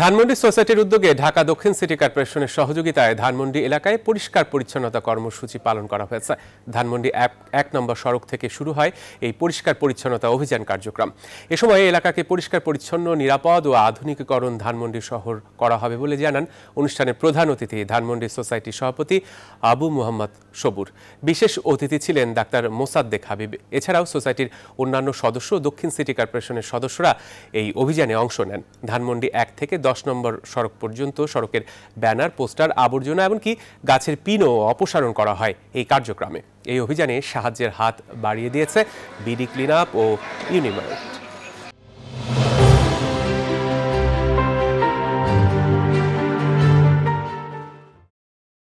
ধানমন্ডি সোসাইটির উদ্যোগে ঢাকা দক্ষিণ সিটি কর্পোরেশনের সহযোগিতায় ধানমন্ডি এলাকায় পরিষ্কার পরিচ্ছন্নতা কর্মসূচি পালন করা হয়েছে ধানমন্ডি এক নম্বর সড়ক থেকে শুরু হয় এই পরিষ্কার পরিচ্ছন্নতা অভিযান কার্যক্রম এ সময় এলাকাকে পরিষ্কার পরিচ্ছন্ন নিরাপদ ও আধুনিকীকরণ ধানমন্ডি শহর করা হবে বলে জানান অনুষ্ঠানের প্রধান অতিথি ধানমন্ডি সোসাইটির সভাপতি আবু মোহাম্মদ সবুর বিশেষ অতিথি ছিলেন ডাক্তার মোসাদ্দেক হাবিব এছাড়াও সোসাইটির অন্যান্য সদস্য দক্ষিণ সিটি কর্পোরেশনের সদস্যরা এই অভিযানে অংশ নেন ধানমন্ডি এক থেকে থেকে দশ নম্বর সড়ক পর্যন্ত সড়কের ব্যানার পোস্টার আবর্জনা এমনকি গাছের পিনও অপসারণ করা হয় এই কার্যক্রমে এই অভিযানে সাহায্যের হাত বাড়িয়ে দিয়েছে বিডি ক্লিন আপ ও ইউনিমার্ট